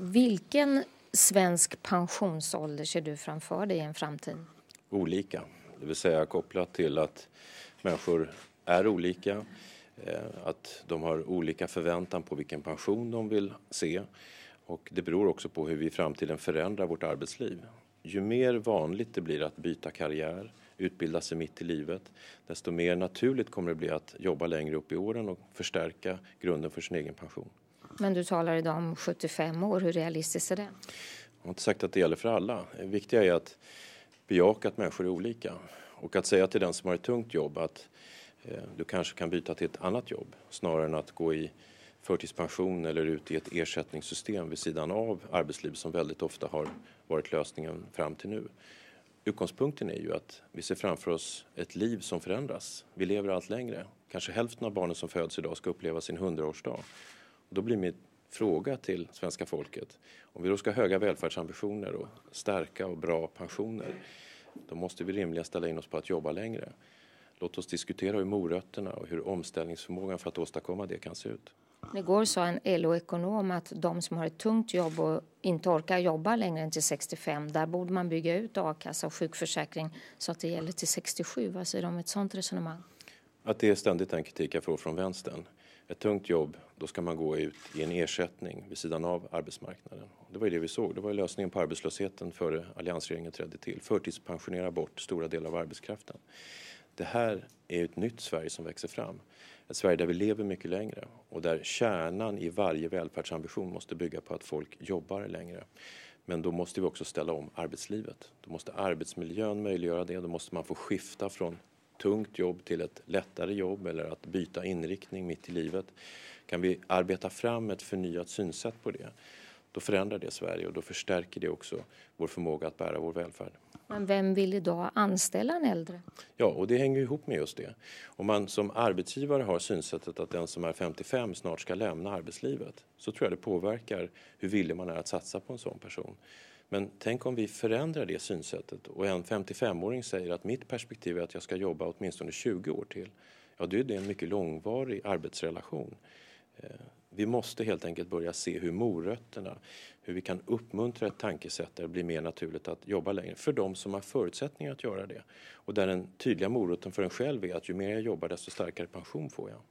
Vilken svensk pensionsålder ser du framför dig i en framtid? Olika, det vill säga kopplat till att människor är olika, eh, att de har olika förväntan på vilken pension de vill se och det beror också på hur vi i framtiden förändrar vårt arbetsliv. Ju mer vanligt det blir att byta karriär, utbilda sig mitt i livet, desto mer naturligt kommer det bli att jobba längre upp i åren och förstärka grunden för sin egen pension. Men du talar idag om 75 år. Hur realistiskt är det? Jag har inte sagt att det gäller för alla. Det viktiga är att bejaka att människor är olika och att säga till den som har ett tungt jobb att eh, du kanske kan byta till ett annat jobb snarare än att gå i förtidspension eller ut i ett ersättningssystem vid sidan av arbetslivet som väldigt ofta har varit lösningen fram till nu. Utgångspunkten är ju att vi ser framför oss ett liv som förändras. Vi lever allt längre. Kanske hälften av barnen som föds idag ska uppleva sin hundraårsdag. Då blir min fråga till svenska folket, om vi då ska ha höga välfärdsambitioner och starka och bra pensioner, då måste vi rimligen ställa in oss på att jobba längre. Låt oss diskutera hur morötterna och hur omställningsförmågan för att åstadkomma det kan se ut. Igår sa en LO-ekonom att de som har ett tungt jobb och inte orkar jobba längre än till 65, där borde man bygga ut a-kassa och sjukförsäkring så att det gäller till 67. Vad säger du om ett sådant resonemang? att det är ständigt den kritik jag får från vänstern. Ett tungt jobb, då ska man gå ut i en ersättning vid sidan av arbetsmarknaden. Det var ju det vi såg, det var lösningen på arbetslösheten före alliansregeringen trädde till. Förtidspensionera bort stora delar av arbetskraften. Det här är ett nytt Sverige som växer fram. Ett Sverige där vi lever mycket längre och där kärnan i varje välfärdsambition måste bygga på att folk jobbar längre. Men då måste vi också ställa om arbetslivet. Då måste arbetsmiljön möjliggöra det. Då måste man få skifta från tungt jobb till ett lättare jobb eller att byta inriktning mitt i livet. Kan vi arbeta fram ett förnyat synsätt på det, då förändrar det Sverige och då förstärker det också vår förmåga att bära vår välfärd. Men vem vill idag anställa en äldre? Ja, och det hänger ihop med just det. Om man som arbetsgivare har synsättet att den som är 55 snart ska lämna arbetslivet så tror jag det påverkar hur villig man är att satsa på en sån person. Men tänk om vi förändrar det synsättet och en 55-åring säger att mitt perspektiv är att jag ska jobba åtminstone 20 år till. Ja, då är det en mycket långvarig arbetsrelation. Eh, vi måste helt enkelt börja se hur morötterna, hur vi kan uppmuntra ett tankesätt där det blir mer naturligt att jobba längre för de som har förutsättningar att göra det. Och där den tydliga moroten för en själv är att ju mer jag jobbar desto starkare pension får jag.